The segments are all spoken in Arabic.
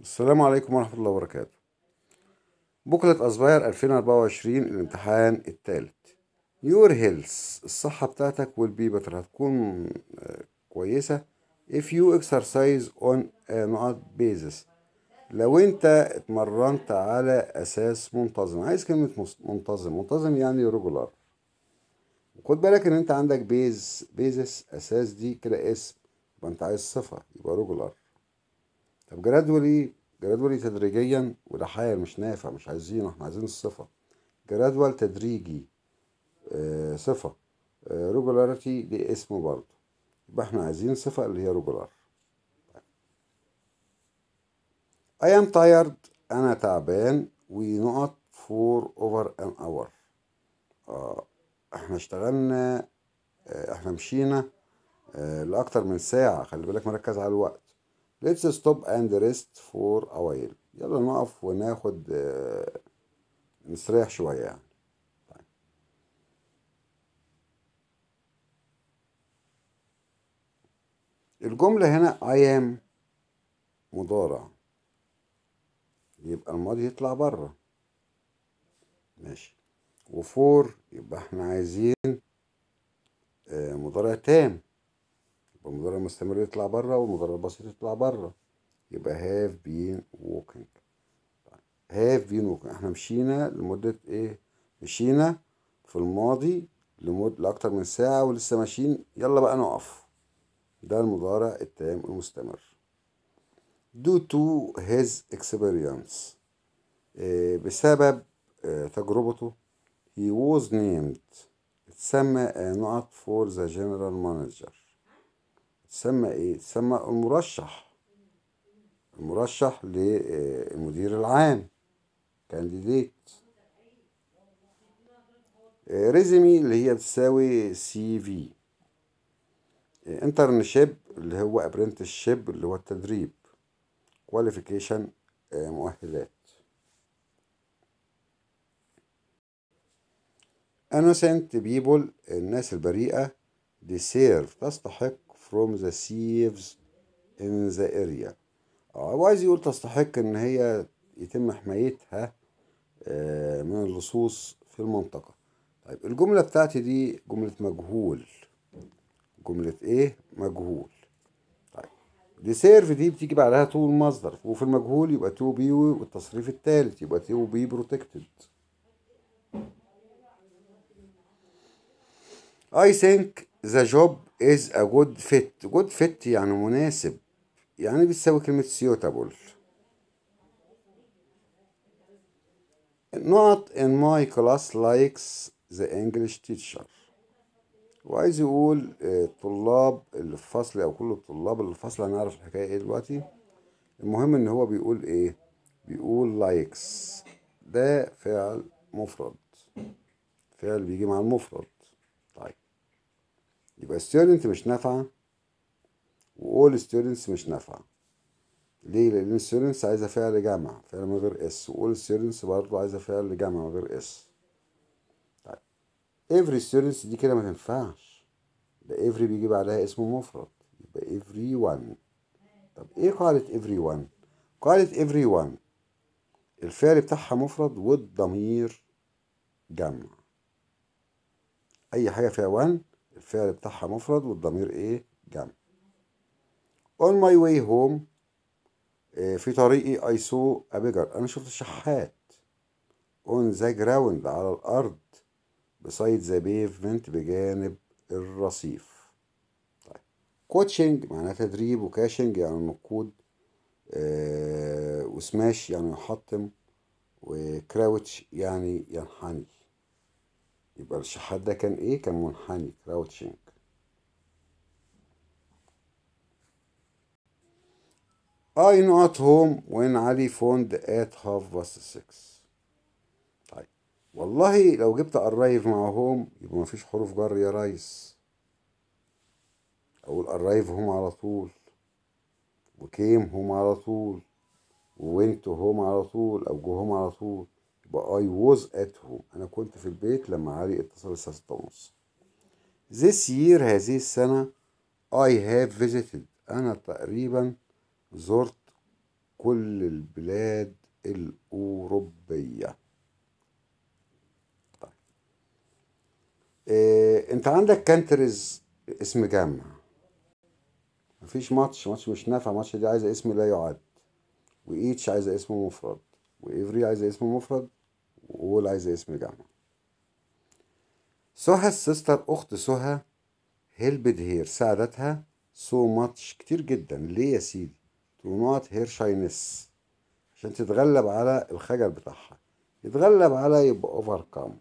السلام عليكم ورحمة الله وبركاته بكرة أصبير 2024 الامتحان الثالث يور هيلث الصحة بتاعتك والبيبتر هتكون آه، كويسة if you exercise on a not basis لو انت اتمرنت على اساس منتظم عايز كلمة منتظم منتظم يعني regular خد بالك ان انت عندك بيز بيزس اساس دي كده اسم يبقى انت عايز صفة يبقى regular طب جرادولي جرادولي تدريجيا وده حال مش نافع مش عايزينه احنا عايزين الصفه جرادوال تدريجي آه، صفه ريجولاريتي آه، دي اسمه برضه يبقى احنا عايزين صفه اللي هي ريجولار I am tired انا تعبان ونقط فور اوفر ان اور اه احنا اشتغلنا آه، احنا مشينا لاكتر من ساعه خلي بالك مركز على الوقت let's stop and rest for a while يلا نقف وناخد آه، نستريح شوية يعني طيب. الجملة هنا I am مضارع يبقى الماضي يطلع بره ماشي وفور يبقى احنا عايزين آه، مضارع تام والمضارع المستمر يطلع بره والمضارع البسيط يطلع بره يبقى هاف بين ووكينج هاف بين ووكينج احنا مشينا لمدة ايه مشينا في الماضي لمدة لأكتر من ساعة ولسه ماشيين يلا بقى نقف ده المضارع التام المستمر due to his experience آه، بسبب آه، تجربته he was named اتسمى نقط for the general manager تسمى ايه تسمى المرشح المرشح للمدير العام كانديديت آه، ريزمي اللي هي بتساوي سي في انترنشيب اللي هو ابرنتشيب اللي هو التدريب كواليفيكيشن آه، مؤهلات انوسنت بيبول الناس البريئة دي سيرف تستحق from the thieves in the area هو آه، عايز يقول تستحق ان هي يتم حمايتها آه، من اللصوص في المنطقة طيب الجملة بتاعتي دي جملة مجهول جملة ايه مجهول طيب دي سيرف دي بتيجي بعدها تو المصدر وفي المجهول يبقى تو بي والتصريف الثالث يبقى تو بي بروتكتد I think ذا جوب از ا جود فيت جود فيت يعني مناسب يعني بتساوي كلمة سيوتابل not in my class likes the English teacher وعايز يقول الطلاب اللي في الفصل او كل الطلاب اللي في الفصل هنعرف الحكايه ايه دلوقتي المهم ان هو بيقول ايه بيقول لايكس ده فعل مفرد فعل بيجي مع المفرد يبقى student مش نافعة all students مش نافعة ليه؟ لأن students عايزة فعل جمع فعل من غير s all students برضه عايزة فعل جمع من غير s طيب every students دي كده ما تنفعش ده every بيجي بعدها اسم مفرد يبقى every one طب ايه قاعدة every one؟ قاعدة every one الفعل بتاعها مفرد والضمير جمع أي حاجة فيها one الفعل بتاعها مفرد والضمير ايه جمع on my way home آه، في طريقي I saw a beggar أنا شفت شحات on the ground على الأرض beside the pavement بجانب الرصيف طيب كوتشنج معناه تدريب وكاشنج يعني النقود آه وسماش يعني يحطم وكراوتش يعني ينحني يبقى الشحات ده كان ايه كان منحني كراوتشينج I not home when علي فوند at half past six طيب والله لو جبت ارايف مع هوم يبقى مفيش حروف جر يا ريس أقول arrive هوم على طول وكيم هوم على طول وينت هوم على طول أو جو هوم على طول يبقى I was at home أنا كنت في البيت لما علي اتصل الساعة ستة ونص This year هذه السنة I have visited أنا تقريبا زرت كل البلاد الأوروبية طيب. إيه أنت عندك كانتريز اسم جامع مفيش ماتش ماتش مش نافع ماتش دي عايزة اسم لا يعد وإيتش عايزة اسم مفرد وإيفري عايزة اسم مفرد وقول عايزة اسم الجامعة سهى السيستر أخت سهى هيلبد هير ساعدتها سو ماتش كتير جدا ليه يا سيدي تو نوت هير شاينس عشان تتغلب على الخجل بتاعها يتغلب على يبقى اوفر كام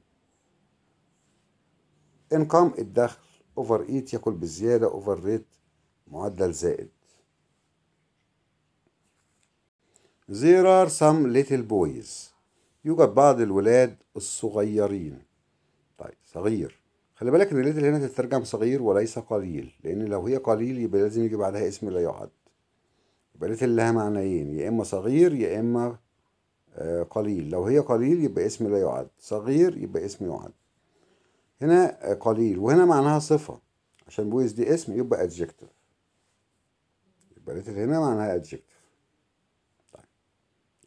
انقام الدخل اوفر ايت ياكل بزياده اوفر ريت معدل زائد There are some little boys يوجد بعض الولاد الصغيرين طيب صغير خلي بالك ان الليتل هنا تترجم صغير وليس قليل لأن لو هي قليل يبقى لازم يجي بعدها اسم لا يعد يبقى اللي لها معنيين يا إما صغير يا إما آه، قليل لو هي قليل يبقى اسم لا يعد صغير يبقى اسم يعد هنا آه، قليل وهنا معناها صفة عشان بويز دي اسم يبقى adjective يبقى اللي هنا معناها adjective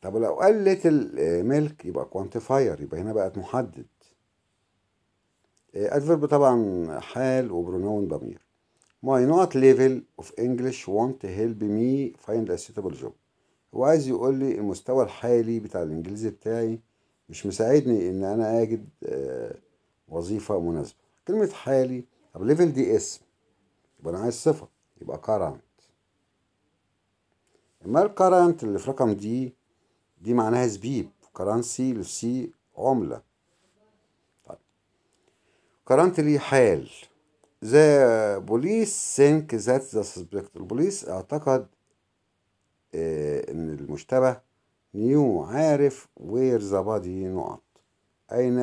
طب لو قلت الملك آه، يبقى كوانتيفاير يبقى هنا بقت محدد ادفرب آه، طبعا حال وبرونون ضمير my not level of English won't help me find a suitable job هو عايز يقول لي المستوى الحالي بتاع الانجليزي بتاعي مش مساعدني ان انا اجد آه، وظيفه مناسبه كلمه حالي طب ليفل دي اسم يبقى انا عايز صفه يبقى current اما الكرنت اللي في رقم دي دي معناها زبيب كرنسي لسي عملة كرنتلي طيب. حال ذا بوليس سينك ذات ذا سبجكت البوليس اعتقد آه، ان المشتبه نيو عارف where the body نقط اين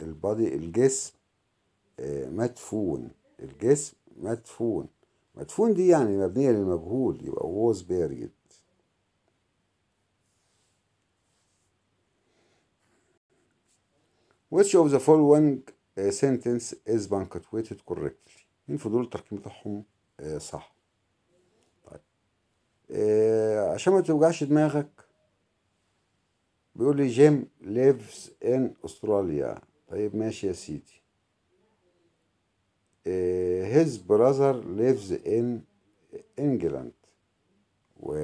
البادي آه، الجسم آه، مدفون الجسم مدفون مدفون دي يعني مبنية للمجهول يبقى was buried which of the following sentence is punctuated correctly مين في دول التركيب بتاعهم صح طيب عشان ما توجعش دماغك بيقول لي جيم lives in استراليا طيب ماشي يا سيدي his brother lives in England و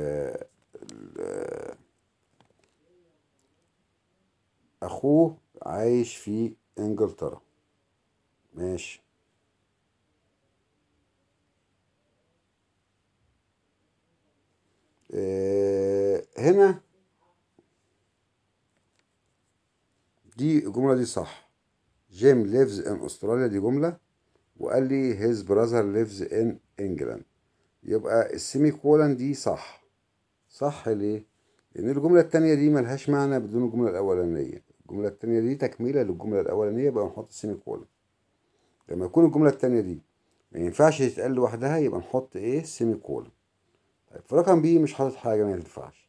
أخوه عايش في انجلترا ماشي آه هنا دي الجملة دي صح جيم ليفز ان استراليا دي جملة وقال لي هيز براذر ليفز ان انجلاند يبقى السيمي كولن دي صح صح ليه؟ لأن الجملة التانية دي ملهاش معنى بدون الجملة الأولانية الجملة التانية دي تكملة للجملة الأولانية يبقى نحط سيمي كولن لما يكون الجملة التانية دي ما ينفعش تتقال لوحدها يبقى نحط إيه سيمي كولن طيب في رقم بي مش حاطط حاجة ما ينفعش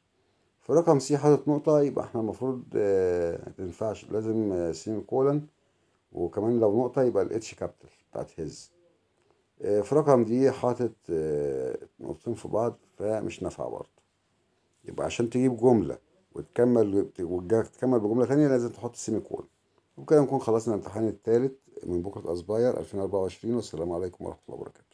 في رقم سي حاطط نقطة يبقى احنا المفروض آه ما تنفعش لازم آه سيمي كولن وكمان لو نقطة يبقى الاتش كابيتال بتاعت هز آه في رقم دي حاطط آه، نقطتين في بعض فمش نافعة برضه يبقى عشان تجيب جملة وتكمل وتكمل بجمله ثانيه لازم تحط سيمي كول وبكده نكون خلصنا الامتحان الثالث من بكره اسباير 2024 والسلام عليكم ورحمه الله وبركاته